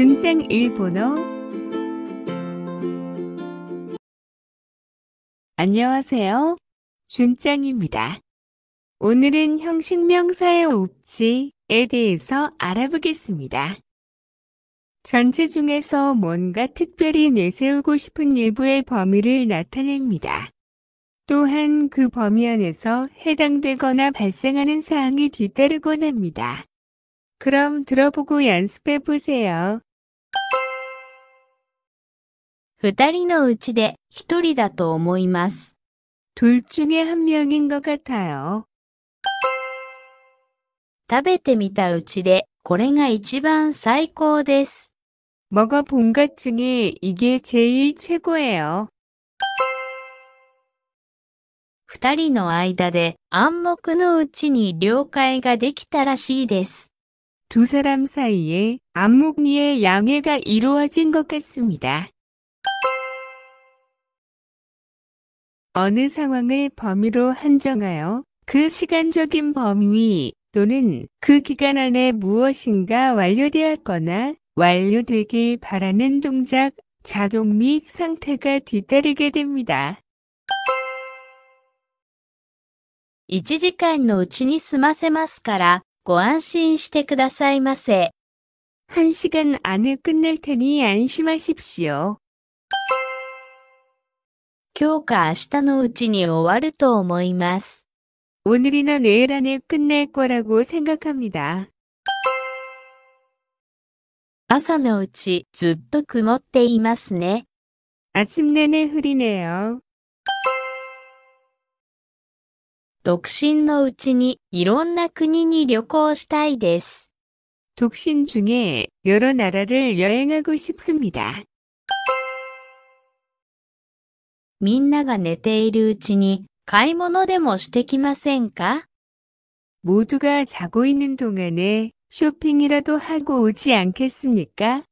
준쟁 일본어 안녕하세요. 준짱입니다. 오늘은 형식명사의 옵지에 대해서 알아보겠습니다. 전체 중에서 뭔가 특별히 내세우고 싶은 일부의 범위를 나타냅니다. 또한 그 범위 안에서 해당되거나 발생하는 사항이 뒤따르곤 합니다. 그럼 들어보고 연습해 보세요. 二人のうちで一人だと思います。둘중에한명인것같아 요。 食べてみたうちでこれが一番最高です。먹어본것중에이게제일최고예 요。 二人の間で暗黙のうちに了解ができたらしいです。두사람사이에암묵리의양해い이루어진것같습니다 어느 상황을 범위로 한정하여 그 시간적인 범위 또는 그 기간 안에 무엇인가 완료되었거나 완료되길 바라는 동작, 작용 및 상태가 뒤따르게 됩니다. 1時間のうちに済ませますから、ご安心してくださいませ。 1시간 안에 끝낼 테니 안심하십시오. 今日か明日のうちに終わると思います。오늘이나내일안에끝낼거라고생각합니 다。 朝のうちずっと曇っていますね。아침내내흐리네 요。 独身のうちにいろんな国に旅行したいです。독신중에여러나라를여행하고싶습니다みんなが寝ているうちに買い物でもしてきませんか모두が자고있는동안에쇼핑이라도하고오지않겠습니까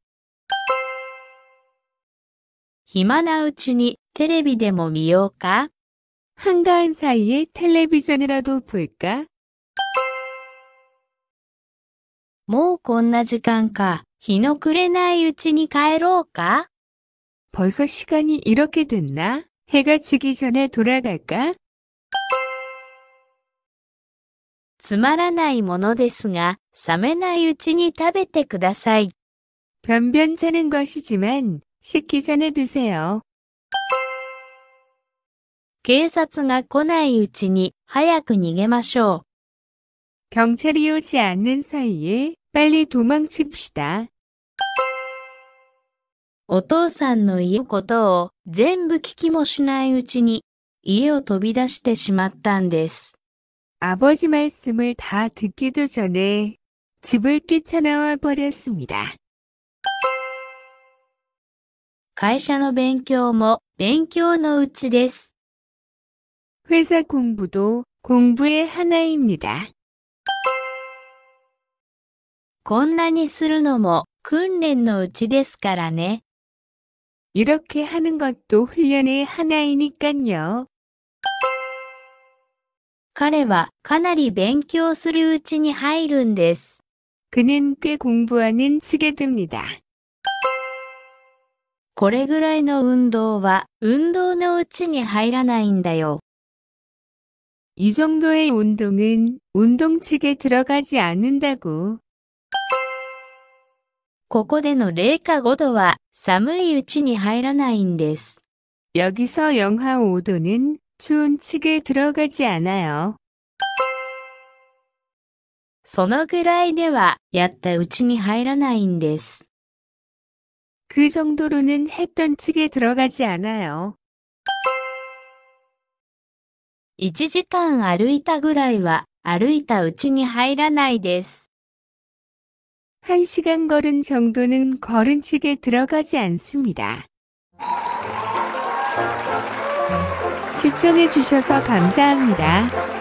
暇なうちにテレビでも見ようか한가한사이에텔레비전이라도볼까もうこんな時間か。日の暮れないうちに帰ろうか벌써시간이이렇게됐나 해가 지기 전에 돌아갈까? つまらないものですが、冷めないうちに食べてください。 변변찮은 것이지만 식기 전에 드세요. 警察が来ないうちに早く逃げましょう。 경찰이 오지 않는 사이에 빨리 도망칩시다. お父さんの家のことを全部聞きもしないうちに家を飛び出してしまったんです。아버지말씀을다듣기도전에집을뛰쳐나와버렸습니다会社の勉強も勉強のうちです。회사공부도공부의하나입니다こんなにするのも訓練のうちですからね。 이렇게 하는 것도 훈련의 하나이니깐요. 彼はかなり勉強するうちに入るんです。 그는 꽤 공부하는 측에 듭니다. これぐらいの運動は運動のうちに入らないんだよ。이 정도의 운동은 운동 측에 들어가지 않는다고. ここでの0か5度は 寒いうちに入らないんです。여기서영하5는추운측에들어가지않아요そのぐらいではやったうちに入らないんです。그정도로는했던측에들어가지않아요1時間歩いたぐらいは歩いたうちに入らないです。 1시간 걸은 정도는 걸은칙에 들어가지 않습니다. 시청해주셔서 감사합니다.